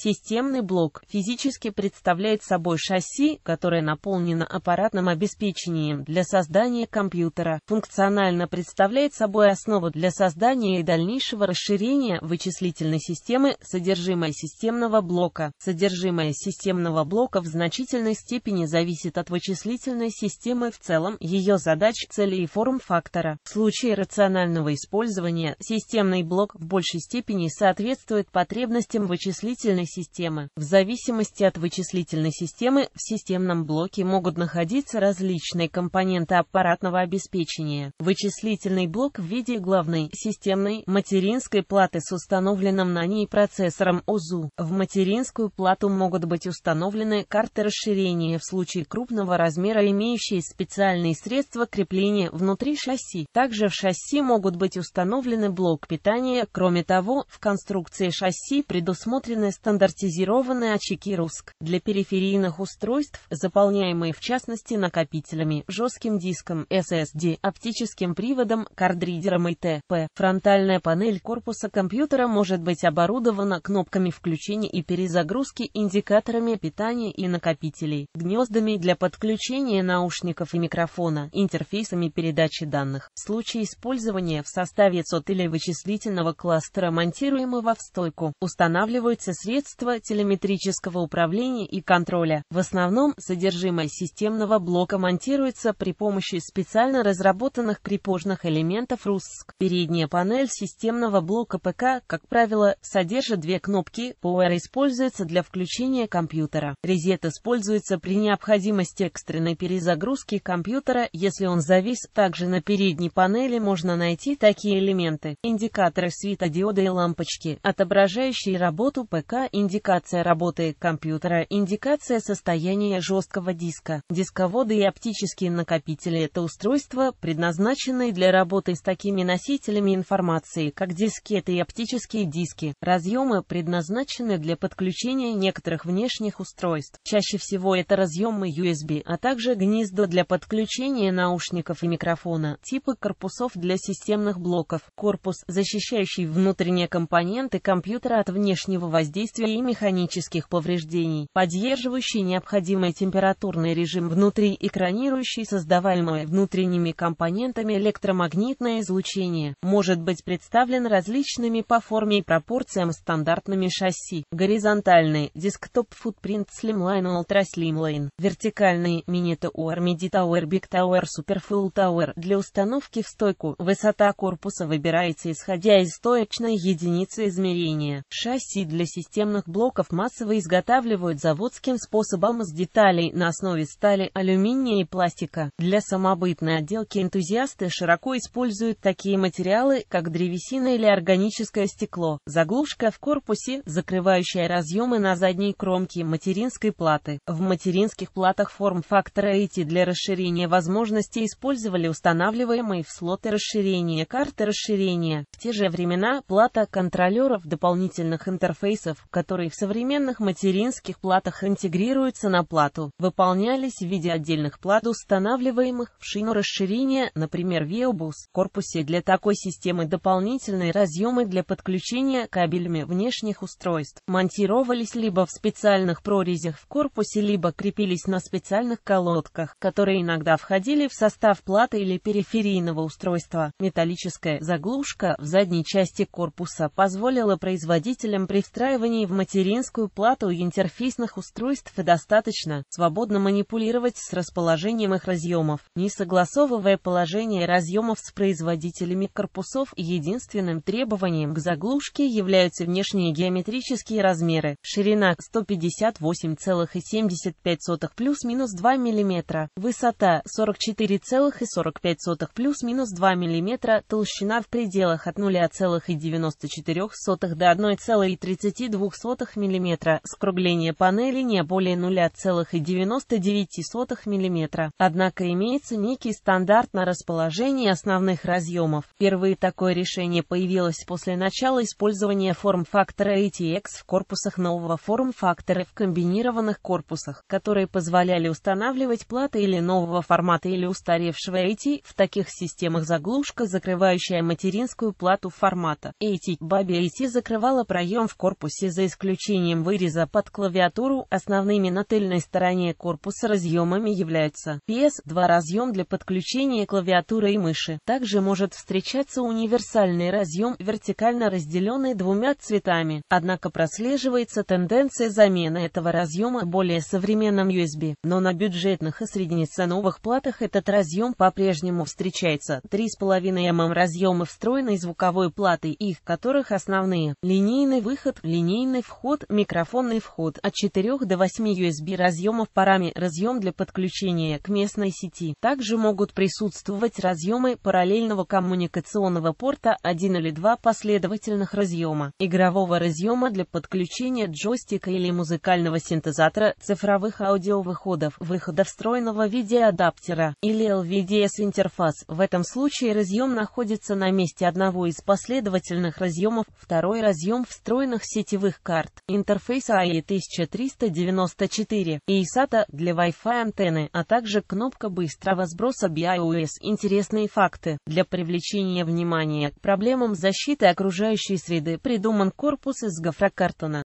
Системный блок физически представляет собой шасси, которое наполнено аппаратным обеспечением для создания компьютера, функционально представляет собой основу для создания и дальнейшего расширения вычислительной системы содержимое системного блока. Содержимое системного блока в значительной степени зависит от вычислительной системы в целом, ее задач, целей и форм-фактора. В случае рационального использования системный блок в большей степени соответствует потребностям вычислительной системы. В зависимости от вычислительной системы в системном блоке могут находиться различные компоненты аппаратного обеспечения. Вычислительный блок в виде главной системной материнской платы с установленным на ней процессором ОЗУ. В материнскую плату могут быть установлены карты расширения в случае крупного размера, имеющие специальные средства крепления внутри шасси. Также в шасси могут быть установлены блок питания. Кроме того, в конструкции шасси предусмотрены стандартные стандартизированные очаги RUSC для периферийных устройств, заполняемые в частности накопителями, жестким диском, SSD, оптическим приводом, кардридером и т.п. Фронтальная панель корпуса компьютера может быть оборудована кнопками включения и перезагрузки, индикаторами питания и накопителей, гнездами для подключения наушников и микрофона, интерфейсами передачи данных. В случае использования в составе сот или вычислительного кластера, монтируемого в стойку, устанавливаются средства средства телеметрического управления и контроля. В основном содержимое системного блока монтируется при помощи специально разработанных припожных элементов РУСК. Передняя панель системного блока ПК, как правило, содержит две кнопки. Power используется для включения компьютера. Резет используется при необходимости экстренной перезагрузки компьютера, если он завис. Также на передней панели можно найти такие элементы. Индикаторы светодиода и лампочки, отображающие работу ПК индикация работы компьютера, индикация состояния жесткого диска. Дисководы и оптические накопители – это устройства, предназначенные для работы с такими носителями информации, как дискеты и оптические диски. Разъемы предназначены для подключения некоторых внешних устройств. Чаще всего это разъемы USB, а также гнезда для подключения наушников и микрофона, типы корпусов для системных блоков, корпус, защищающий внутренние компоненты компьютера от внешнего воздействия и механических повреждений, поддерживающий необходимый температурный режим внутри и экранирующий создаваемое внутренними компонентами электромагнитное излучение, может быть представлен различными по форме и пропорциям стандартными шасси, горизонтальные, десктоп футпринт, Slimline Ultra Slimline, вертикальные, мини Tower, Midi Tower, Big Tower, Super Full Tower, для установки в стойку, высота корпуса выбирается исходя из стоечной единицы измерения, шасси для системного бетонных блоков массово изготавливают заводским способом из деталей на основе стали, алюминия и пластика. Для самобытной отделки энтузиасты широко используют такие материалы, как древесина или органическое стекло, заглушка в корпусе, закрывающая разъемы на задней кромке материнской платы. В материнских платах форм-фактора эти для расширения возможностей использовали устанавливаемые в слоты расширения карты расширения. В те же времена плата контролеров дополнительных интерфейсов, которые которые в современных материнских платах интегрируются на плату, выполнялись в виде отдельных плат, устанавливаемых в шину расширения, например, VEOBUS. В корпусе для такой системы дополнительные разъемы для подключения кабелями внешних устройств монтировались либо в специальных прорезях в корпусе, либо крепились на специальных колодках, которые иногда входили в состав платы или периферийного устройства. Металлическая заглушка в задней части корпуса позволила производителям при встраивании в материнскую плату интерфейсных устройств и достаточно свободно манипулировать с расположением их разъемов, не согласовывая положение разъемов с производителями корпусов. Единственным требованием к заглушке являются внешние геометрические размеры. Ширина 158,75 плюс-минус 2 мм, высота 44,45 плюс-минус 2 мм, толщина в пределах от 0,94 до 1,32 мм, скругление панели не более 0,99 мм. Однако имеется некий стандарт на расположение основных разъемов. Впервые такое решение появилось после начала использования форм-фактора ATX в корпусах нового форм-фактора в комбинированных корпусах, которые позволяли устанавливать платы или нового формата или устаревшего AT в таких системах заглушка, закрывающая материнскую плату формата. AT Баби AT закрывала проем в корпусе за исключением выреза под клавиатуру, основными на тыльной стороне корпуса разъемами являются PS2 разъем для подключения клавиатуры и мыши. Также может встречаться универсальный разъем, вертикально разделенный двумя цветами. Однако прослеживается тенденция замены этого разъема более современным USB. Но на бюджетных и среднеценовых платах этот разъем по-прежнему встречается. 3,5 мм разъемы встроенной звуковой платы, их которых основные. Линейный выход, линейный Микрофонный вход, микрофонный вход от 4 до 8 USB разъемов по разъем для подключения к местной сети. Также могут присутствовать разъемы параллельного коммуникационного порта 1 или 2 последовательных разъема, игрового разъема для подключения джойстика или музыкального синтезатора, цифровых аудиовыходов, выхода встроенного видеоадаптера или LVDS интерфас. В этом случае разъем находится на месте одного из последовательных разъемов, второй разъем встроенных сетевых карт, интерфейса AE1394 и SATA для Wi-Fi антенны, а также кнопка быстрого сброса BIOS. Интересные факты. Для привлечения внимания к проблемам защиты окружающей среды придуман корпус из гофрокартона.